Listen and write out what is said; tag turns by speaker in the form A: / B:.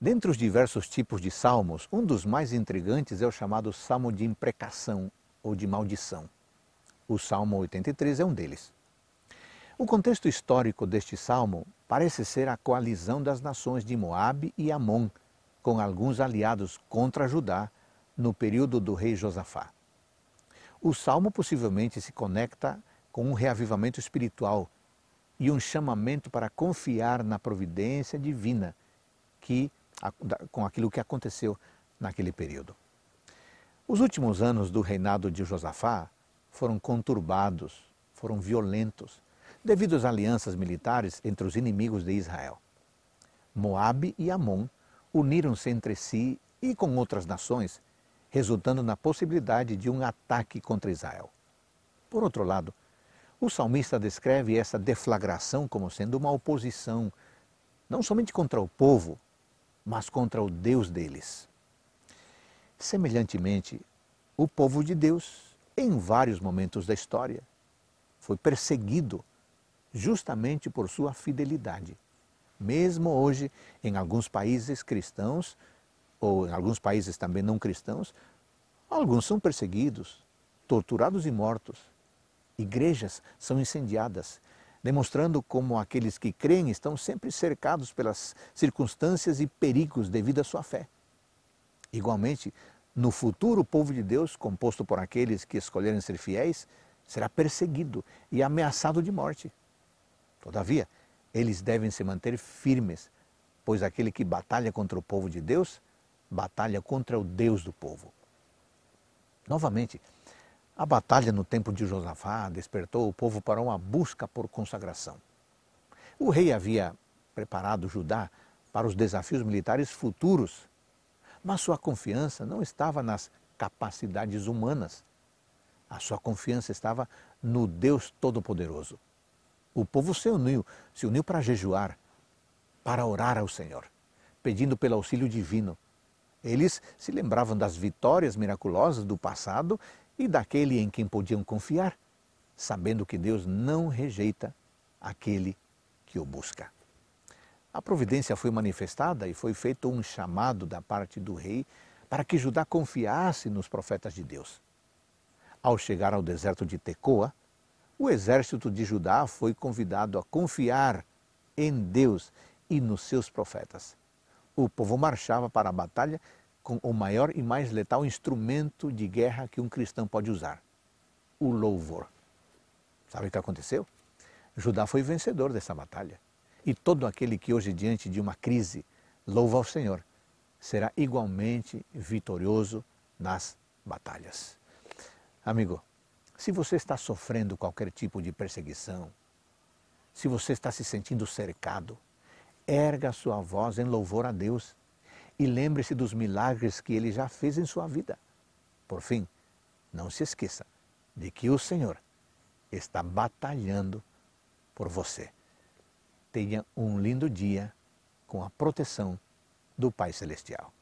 A: Dentre os diversos tipos de salmos, um dos mais intrigantes é o chamado salmo de imprecação ou de maldição. O Salmo 83 é um deles. O contexto histórico deste salmo parece ser a coalizão das nações de Moabe e Amon, com alguns aliados contra Judá, no período do rei Josafá. O salmo possivelmente se conecta com um reavivamento espiritual e um chamamento para confiar na providência divina que com aquilo que aconteceu naquele período. Os últimos anos do reinado de Josafá foram conturbados, foram violentos, devido às alianças militares entre os inimigos de Israel. Moabe e Amon uniram-se entre si e com outras nações, resultando na possibilidade de um ataque contra Israel. Por outro lado, o salmista descreve essa deflagração como sendo uma oposição, não somente contra o povo, mas contra o Deus deles. Semelhantemente, o povo de Deus, em vários momentos da história, foi perseguido justamente por sua fidelidade. Mesmo hoje, em alguns países cristãos, ou em alguns países também não cristãos, alguns são perseguidos, torturados e mortos. Igrejas são incendiadas, demonstrando como aqueles que creem estão sempre cercados pelas circunstâncias e perigos devido à sua fé. Igualmente, no futuro, o povo de Deus, composto por aqueles que escolherem ser fiéis, será perseguido e ameaçado de morte. Todavia, eles devem se manter firmes, pois aquele que batalha contra o povo de Deus, batalha contra o Deus do povo. Novamente, a batalha no tempo de Josafá despertou o povo para uma busca por consagração. O rei havia preparado Judá para os desafios militares futuros, mas sua confiança não estava nas capacidades humanas. A sua confiança estava no Deus Todo-Poderoso. O povo se uniu, se uniu para jejuar, para orar ao Senhor, pedindo pelo auxílio divino. Eles se lembravam das vitórias miraculosas do passado e daquele em quem podiam confiar, sabendo que Deus não rejeita aquele que o busca. A providência foi manifestada e foi feito um chamado da parte do rei para que Judá confiasse nos profetas de Deus. Ao chegar ao deserto de Tecoa, o exército de Judá foi convidado a confiar em Deus e nos seus profetas. O povo marchava para a batalha com o maior e mais letal instrumento de guerra que um cristão pode usar: o louvor. Sabe o que aconteceu? Judá foi vencedor dessa batalha. E todo aquele que hoje, diante de uma crise, louva ao Senhor, será igualmente vitorioso nas batalhas. Amigo, se você está sofrendo qualquer tipo de perseguição, se você está se sentindo cercado, erga sua voz em louvor a Deus e lembre-se dos milagres que ele já fez em sua vida. Por fim, não se esqueça de que o Senhor está batalhando por você. Tenha um lindo dia com a proteção do Pai Celestial.